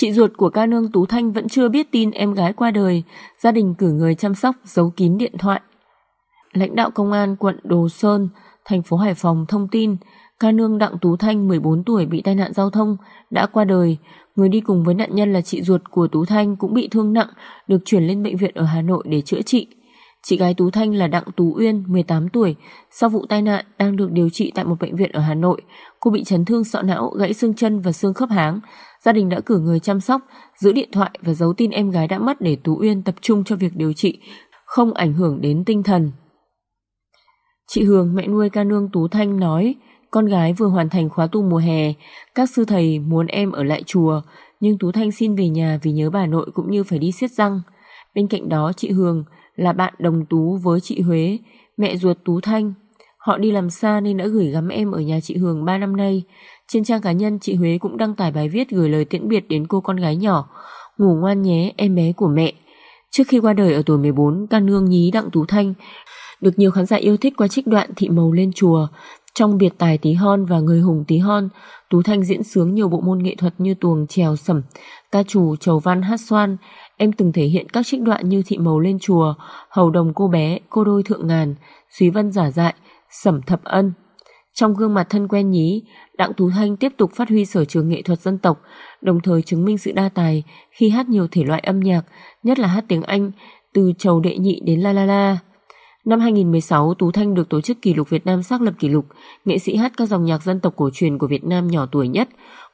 Chị ruột của ca nương Tú Thanh vẫn chưa biết tin em gái qua đời, gia đình cử người chăm sóc giấu kín điện thoại. Lãnh đạo công an quận Đồ Sơn, thành phố Hải Phòng thông tin ca nương Đặng Tú Thanh 14 tuổi bị tai nạn giao thông, đã qua đời. Người đi cùng với nạn nhân là chị ruột của Tú Thanh cũng bị thương nặng, được chuyển lên bệnh viện ở Hà Nội để chữa trị. Chị gái Tú Thanh là Đặng Tú Uyên, 18 tuổi, sau vụ tai nạn đang được điều trị tại một bệnh viện ở Hà Nội. Cô bị chấn thương sọ não, gãy xương chân và xương khớp háng. Gia đình đã cử người chăm sóc, giữ điện thoại và giấu tin em gái đã mất để Tú Uyên tập trung cho việc điều trị, không ảnh hưởng đến tinh thần. Chị Hường, mẹ nuôi ca nương Tú Thanh nói, con gái vừa hoàn thành khóa tu mùa hè, các sư thầy muốn em ở lại chùa, nhưng Tú Thanh xin về nhà vì nhớ bà nội cũng như phải đi xiết răng. Bên cạnh đó chị Hường là bạn đồng tú với chị Huế, mẹ ruột Tú Thanh. Họ đi làm xa nên đã gửi gắm em ở nhà chị Hường 3 năm nay. Trên trang cá nhân, chị Huế cũng đăng tải bài viết gửi lời tiễn biệt đến cô con gái nhỏ. Ngủ ngoan nhé, em bé của mẹ. Trước khi qua đời ở tuổi 14, ca nương nhí Đặng Tú Thanh được nhiều khán giả yêu thích qua trích đoạn thị màu lên chùa trong biệt tài tí hon và người hùng tí hon, Tú Thanh diễn sướng nhiều bộ môn nghệ thuật như tuồng trèo sẩm, ca trù, trầu văn, hát xoan. Em từng thể hiện các trích đoạn như thị màu lên chùa, hầu đồng cô bé, cô đôi thượng ngàn, suý văn giả dại, sẩm thập ân. Trong gương mặt thân quen nhí, Đặng Tú Thanh tiếp tục phát huy sở trường nghệ thuật dân tộc, đồng thời chứng minh sự đa tài khi hát nhiều thể loại âm nhạc, nhất là hát tiếng Anh, từ trầu đệ nhị đến la la la. Năm 2016, Tú Thanh được tổ chức kỷ lục Việt Nam xác lập kỷ lục, nghệ sĩ hát các dòng nhạc dân tộc cổ truyền của Việt Nam nhỏ tuổi nhất.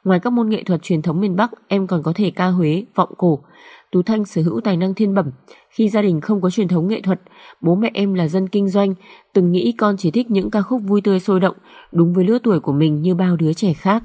Ngoài các môn nghệ thuật truyền thống miền Bắc, em còn có thể ca Huế, vọng cổ. Tú Thanh sở hữu tài năng thiên bẩm. Khi gia đình không có truyền thống nghệ thuật, bố mẹ em là dân kinh doanh, từng nghĩ con chỉ thích những ca khúc vui tươi sôi động, đúng với lứa tuổi của mình như bao đứa trẻ khác.